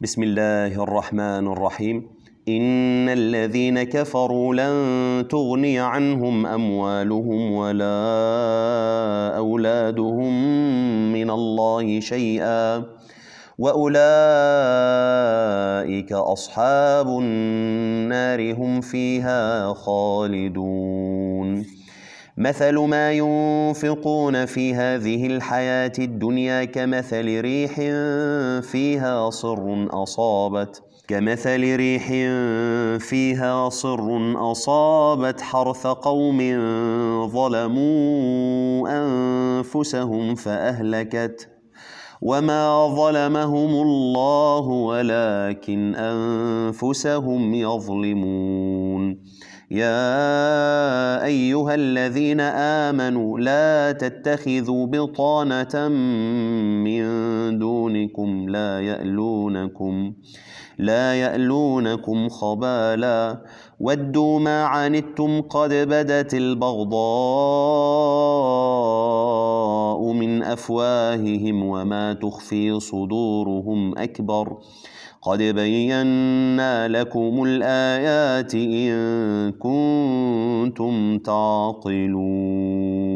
بسم الله الرحمن الرحيم إن الذين كفروا لن تغني عنهم أموالهم ولا أولادهم من الله شيئا وأولئك أصحاب النار هم فيها خالدون مثل ما ينفقون في هذه الحياة الدنيا كمثل ريح فيها صر أصابت كمثل ريح فيها صر أصابت حرث قوم ظلموا أنفسهم فأهلكت وما ظلمهم الله ولكن انفسهم يظلمون يا ايها الذين امنوا لا تتخذوا بطانه من دونكم لا يالونكم لا يالونكم خبالا ودوا ما عنتم قد بدت البغضاء أفواههم وما تخفي صدورهم أكبر قد بينا لكم الآيات إن كنتم تعقلون